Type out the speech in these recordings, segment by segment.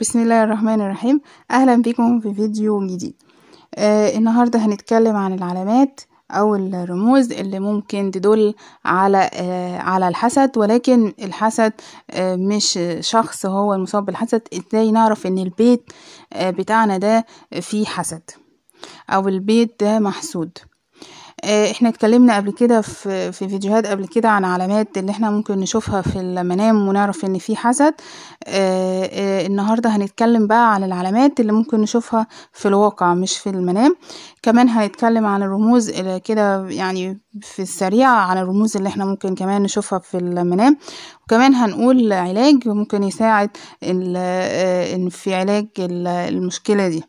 بسم الله الرحمن الرحيم اهلا بكم في فيديو جديد آه النهارده هنتكلم عن العلامات او الرموز اللي ممكن تدل على آه على الحسد ولكن الحسد آه مش شخص هو المصاب بالحسد ازاي نعرف ان البيت آه بتاعنا ده فيه حسد او البيت ده محسود آه، احنا اتكلمنا قبل كده في في فيديوهات قبل كده عن علامات اللي احنا ممكن نشوفها في المنام ونعرف ان في حسد آه، آه، النهارده هنتكلم بقى عن العلامات اللي ممكن نشوفها في الواقع مش في المنام كمان هنتكلم عن الرموز كده يعني في السريع عن الرموز اللي احنا ممكن كمان نشوفها في المنام وكمان هنقول علاج ممكن يساعد ان في علاج المشكله دي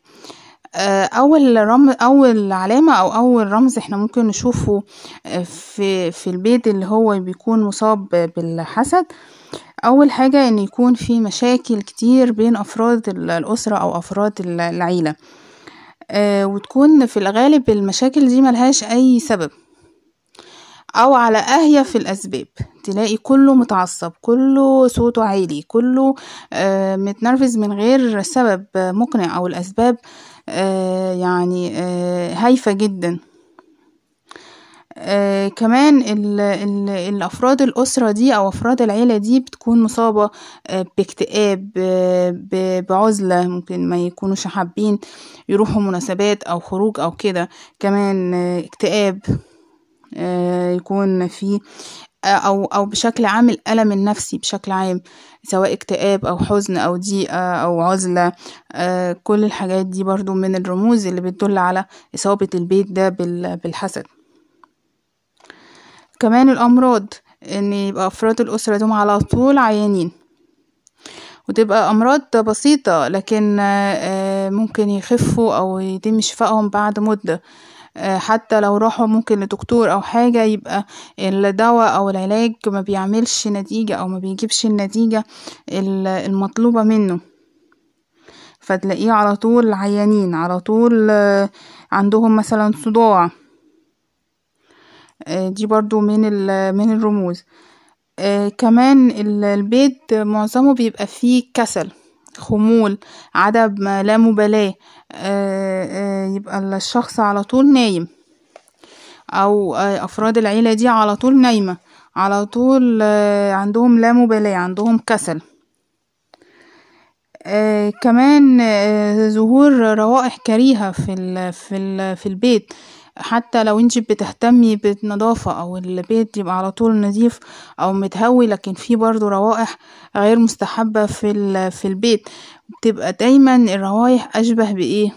آه، اول رم اول علامه او اول رمز احنا ممكن نشوفه آه، في في البيت اللي هو بيكون مصاب بالحسد اول حاجه ان يكون في مشاكل كتير بين افراد الاسره او افراد العيله آه، وتكون في الغالب المشاكل دي ملهاش اي سبب أو على أهيف الأسباب تلاقي كله متعصب كله صوته عالي كله آه، متنرفز من غير سبب مقنع أو الأسباب آه، يعني آه، هايفة جدا آه كمان ال ال الأفراد الأسرة دي أو أفراد العيلة دي بتكون مصابة آه باكتئاب آه بعزلة ممكن ما يكونوش حابين يروحوا مناسبات أو خروج أو كده كمان آه اكتئاب آه، يكون في آه، او او بشكل عام الالم النفسي بشكل عام سواء اكتئاب او حزن او ضيقه او عزله آه، كل الحاجات دي برضو من الرموز اللي بتدل على اصابه البيت ده بالحسد كمان الامراض ان يبقى افراد الاسره دول على طول عيانين وتبقى امراض بسيطه لكن ممكن يخفوا او يتم شفائهم بعد مده آه، حتى لو راحوا ممكن لدكتور أو حاجة يبقى الدواء أو العلاج ما بيعملش نتيجة أو ما بيجيبش النتيجة المطلوبة منه فتلاقيه على طول عيانين على طول آه، عندهم مثلا صداع آه، دي برضو من من الرموز كمان البيت معظمه بيبقى فيه كسل خمول عدم لا مبالاة آه، آه، يبقى الشخص على طول نايم او آه، افراد العيلة دي على طول نايمة على طول عندهم لا مبالاة عندهم كسل كمان ظهور روائح كريهة في في في البيت حتى لو انت بتهتمي بالنظافة او البيت يبقى على طول نظيف او متهوي لكن في برضو روائح غير مستحبة في, في البيت بتبقى دايما الروايح اشبه بايه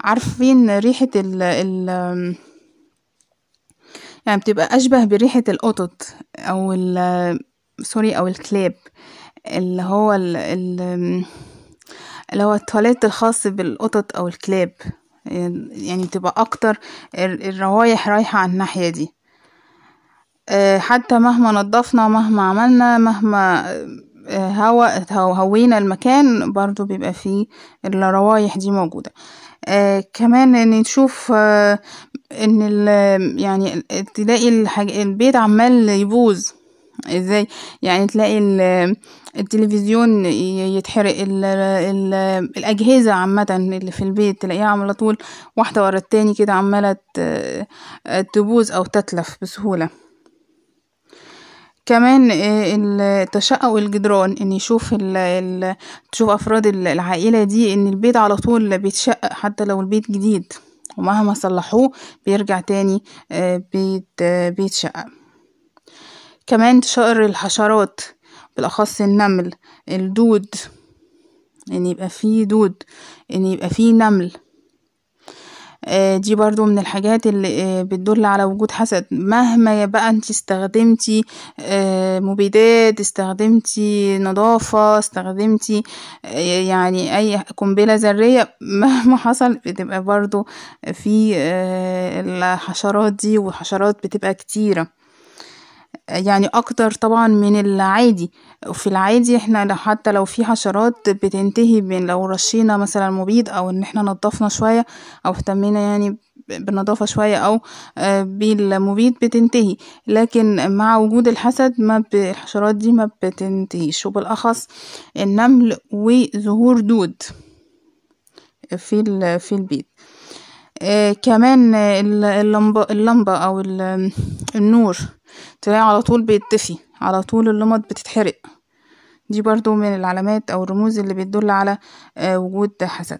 عارفين ريحة ال ال يعني بتبقى اشبه بريحة القطط او ال سوري او الكلاب اللي هو ال اللي هو التواليت الخاص بالقطط او الكلاب آه، يعني تبقى اكتر الروايح رايحة على الناحية دي آه، حتى مهما نضفنا مهما عملنا مهما آه، هوا هوينا المكان برضو بيبقى فيه الروايح دي موجودة آه كمان ان نشوف آه ان يعني تلاقي البيت عمال يبوظ ازاي يعني تلاقي التلفزيون يتحرق الـ الـ الاجهزه عامه اللي في البيت تلاقيها على طول واحده ورا التاني كده عماله تبوظ او تتلف بسهوله كمان آه، تشقق الجدران ان يشوف الـ تشوف افراد العائله دي ان البيت على طول بيتشقق حتى لو البيت جديد ومهما صلحوه بيرجع تاني آه، آه، بيتشقق كمان انتشار الحشرات بالاخص النمل الدود ان يبقى فيه دود ان يبقى فيه نمل آه، دي برضو من الحاجات اللي آه، بتدل على وجود حسد مهما بقى انت استخدمتي آه، مبيدات استخدمتي نظافة استخدمتي يعني اي قنبلة ذرية مهما حصل بتبقى برضو في الحشرات دي وحشرات بتبقى كتيره يعني اكتر طبعا من العادي وفي العادي احنا حتى لو في حشرات بتنتهي بين لو رشينا مثلا مبيد او ان احنا نضفنا شوية او اهتمينا يعني بالنظافة شوية او آه، بالمبيد بتنتهي لكن مع وجود الحسد ما الحشرات دي ما بتنتهيش وبالاخص النمل وزهور دود في في البيت آه كمان اللمبة, اللمبة أو النور تلاقي على طول بيتفي على طول اللمض بتتحرق دي برضو من العلامات او الرموز اللي بتدل على آه، وجود حسد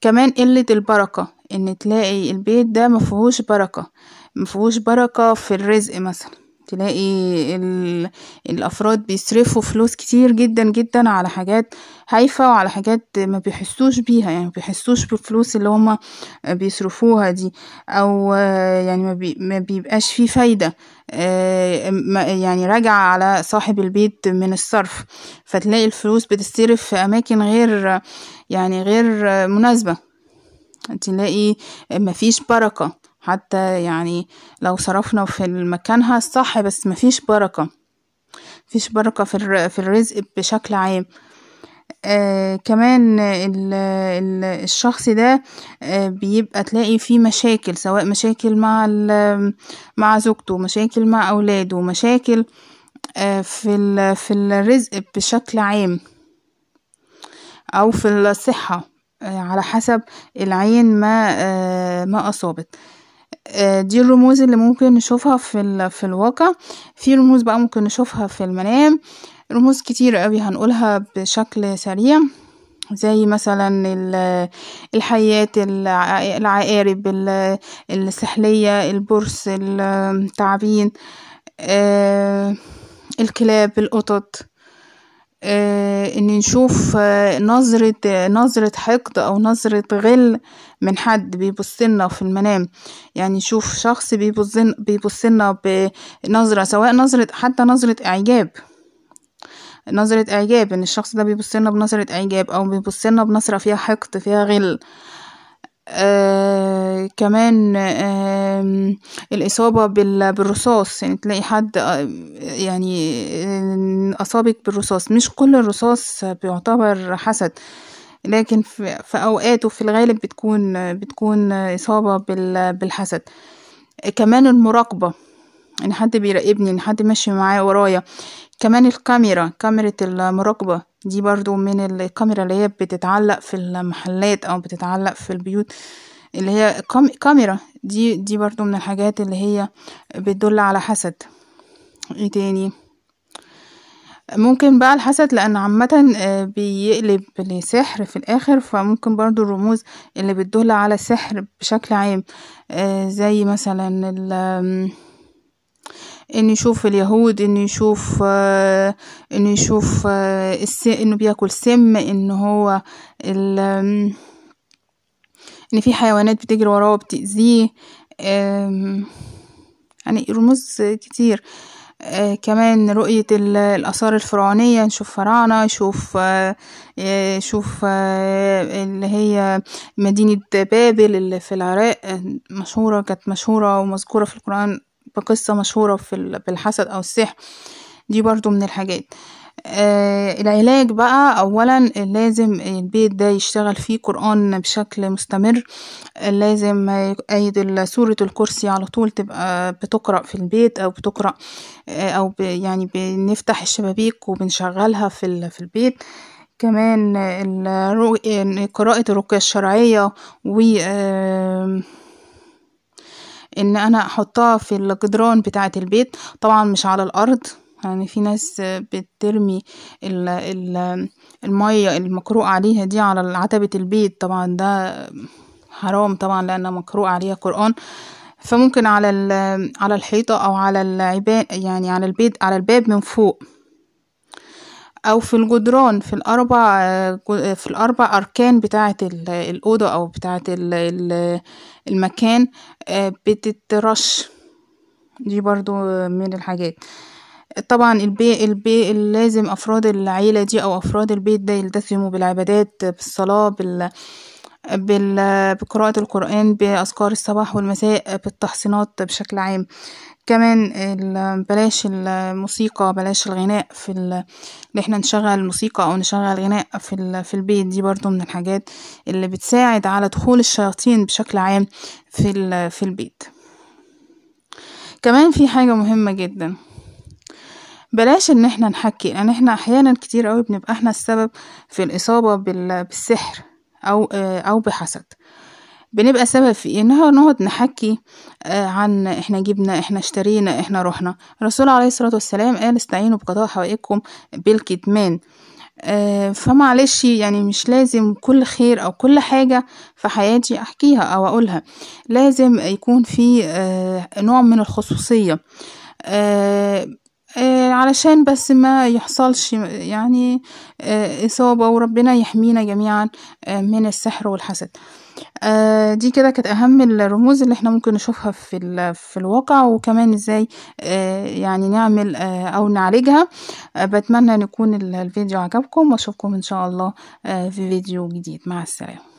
كمان قلة البركة ان تلاقي البيت ده مفهوش بركة مفهوش بركة في الرزق مثلا تلاقي الافراد بيصرفوا فلوس كتير جدا جدا على حاجات هايفة وعلى حاجات ما بيحسوش بيها يعني بيحسوش بالفلوس اللي هما بيصرفوها دي او يعني ما, بيبقاش فيه فايدة آه، يعني راجع على صاحب البيت من الصرف فتلاقي الفلوس بتتصرف في اماكن غير يعني غير مناسبة تلاقي مفيش بركة حتى يعني لو صرفنا في مكانها الصح بس مفيش بركة مفيش بركة في, في الرزق بشكل عام آه كمان ال ال الشخص ده آه بيبقى تلاقي فيه مشاكل سواء مشاكل مع مع زوجته مشاكل مع اولاده مشاكل آه في ال في الرزق بشكل عام او في الصحه آه، على حسب العين ما آه، ما اصابت آه، دي الرموز اللي ممكن نشوفها في ال في الواقع، في رموز بقى ممكن نشوفها في المنام، رموز كتير أوي هنقولها بشكل سريع، زي مثلًا ال الحيات، العقارب، السحلية، البرص، ال التعابين، آه، الكلاب، القطط. آه، ان نشوف آه، نظرة آه، نظرة حقد او نظرة غل من حد بيبصلنا في المنام يعني نشوف شخص بيبصلنا بنظرة سواء نظرة حتى نظرة اعجاب نظرة اعجاب ان الشخص ده بيبصلنا بنظرة اعجاب او بيبصلنا بنظرة فيها حقد فيها غل آه، كمان آه الإصابة بالرصاص، يعني تلاقي حد آه، يعني آه، أصابِك بالرصاص، مش كل الرصاص بيُعتبر حسد، لكن في أوقات وفي الغالب بتكون بتكون إصابة بالحسد، كمان المراقبة. ان حد بيراقبني ان حد ماشي معايا ورايا كمان الكاميرا كاميرا المراقبة دي برضو من الكاميرا اللي هي بتتعلق في المحلات او بتتعلق في البيوت اللي هي كاميرا دي دي برضو من الحاجات اللي هي بتدل على حسد ايه تاني ممكن بقى الحسد لان عامة آه، بيقلب لسحر في الاخر فممكن برضو الرموز اللي بتدل على سحر بشكل عام آه، زي مثلا انه يشوف اليهود انه يشوف آه، انه يشوف آه، انه بياكل سم انه هو ال... ان في حيوانات بتجري وراه وبتأذيه يعني رموز كتير آه، كمان رؤية الآثار الفرعونية نشوف فراعنة نشوف آه شوف اللي هي مدينة بابل اللي في العراق مشهورة كانت مشهورة ومذكورة في القرآن بقصة مشهورة في بالحسد أو السحر دي برضو من الحاجات آه العلاج بقى اولا لازم البيت ده يشتغل فيه قرآن بشكل مستمر لازم ايد سورة الكرسي على طول تبقى بتقرأ في البيت او بتقرأ آه او يعني بنفتح الشبابيك وبنشغلها في, في البيت كمان قراءة الرقية الشرعية و آه ان انا احطها في الجدران بتاعة البيت طبعا مش على الارض يعني في ناس بترمي ال ال المية المقروء عليها دي على عتبة البيت طبعا ده حرام طبعا لان مقروء عليها قرآن فممكن على على الحيطة او على العباء يعني على البيت على الباب من فوق أو في الجدران في الأربع آه، في الأربع أركان بتاعة الأوضة أو بتاعة المكان آه، بتترش دي برضو من الحاجات طبعا البيت البيت لازم أفراد العيلة دي أو أفراد البيت ده يلتزموا بالعبادات بالصلاة بال بقراءة القرآن بأذكار الصباح والمساء بالتحصينات بشكل عام كمان بلاش الموسيقى بلاش الغناء في اللي احنا نشغل موسيقى او نشغل غناء في, في البيت دي برضو من الحاجات اللي بتساعد على دخول الشياطين بشكل عام في, في البيت كمان في حاجة مهمة جدا بلاش ان احنا نحكي لان يعني احنا احيانا كتير قوي بنبقى احنا السبب في الاصابة بالسحر أو آه، أو بحسد بنبقى سبب في إيه؟ انها نقعد نحكي آه، عن احنا جبنا احنا اشترينا احنا رحنا الرسول عليه الصلاة والسلام قال استعينوا بقضاء حوائجكم بالكتمان آه، فمعلش يعني مش لازم كل خير او كل حاجة في حياتي احكيها او اقولها لازم يكون في نوع من الخصوصية آه، علشان بس ما يحصلش يعني آه، إصابة وربنا يحمينا جميعا آه، من السحر والحسد دي كده كانت أهم الرموز اللي احنا ممكن نشوفها في, في الواقع وكمان ازاي يعني نعمل أو نعالجها بتمنى أن يكون الفيديو عجبكم واشوفكم إن شاء الله في فيديو جديد مع السلامة